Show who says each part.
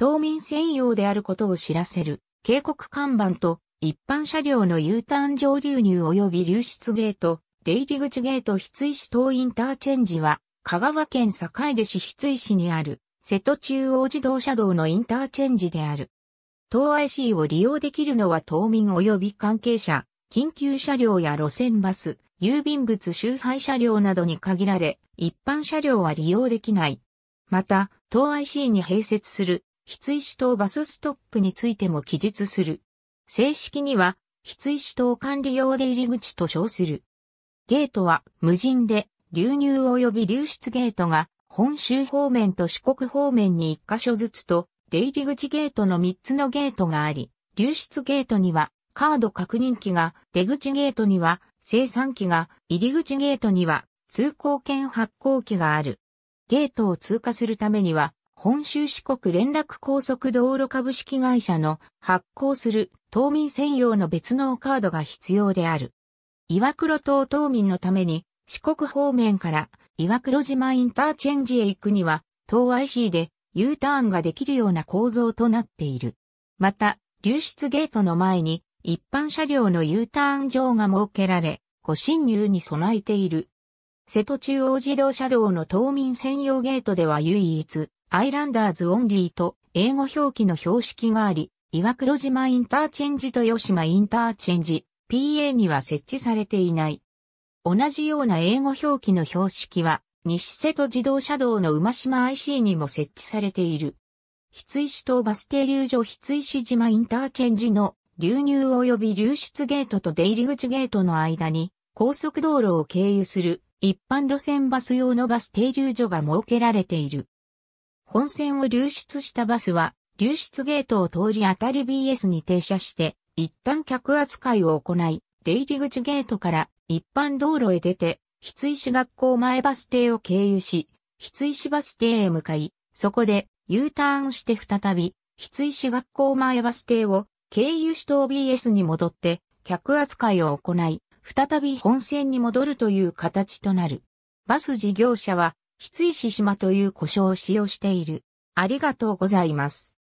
Speaker 1: 島民専用であることを知らせる警告看板と一般車両の U ターン上流入及び流出ゲート、出入り口ゲート筆石島インターチェンジは、香川県坂出市筆石にある、瀬戸中央自動車道のインターチェンジである。東 IC を利用できるのは島民及び関係者、緊急車両や路線バス、郵便物周配車両などに限られ、一般車両は利用できない。また、東 IC に併設する羊翠島バスストップについても記述する。正式には、羊翠島管理用で入り口と称する。ゲートは無人で、流入及び流出ゲートが、本州方面と四国方面に一箇所ずつと、出入り口ゲートの三つのゲートがあり、流出ゲートには、カード確認機が、出口ゲートには、生産機が、入り口ゲートには、通行券発行機がある。ゲートを通過するためには、本州四国連絡高速道路株式会社の発行する島民専用の別のカードが必要である。岩黒島島民のために四国方面から岩黒島インターチェンジへ行くには東 IC で U ターンができるような構造となっている。また、流出ゲートの前に一般車両の U ターン場が設けられ、ご侵入に備えている。瀬戸中央自動車道の島民専用ゲートでは唯一、アイランダーズオンリーと英語表記の標識があり、岩黒島インターチェンジと吉島インターチェンジ、PA には設置されていない。同じような英語表記の標識は、西瀬戸自動車道の馬島 IC にも設置されている。翡翠市バス停留所翡翠市島インターチェンジの流入及び流出ゲートと出入り口ゲートの間に高速道路を経由する一般路線バス用のバス停留所が設けられている。本線を流出したバスは、流出ゲートを通り当たり BS に停車して、一旦客扱いを行い、出入り口ゲートから一般道路へ出て、ついし学校前バス停を経由し、ついしバス停へ向かい、そこで U ターンして再び、ついし学校前バス停を経由し等 b s に戻って、客扱いを行い、再び本線に戻るという形となる。バス事業者は、翡石島という呼称を使用している。ありがとうございます。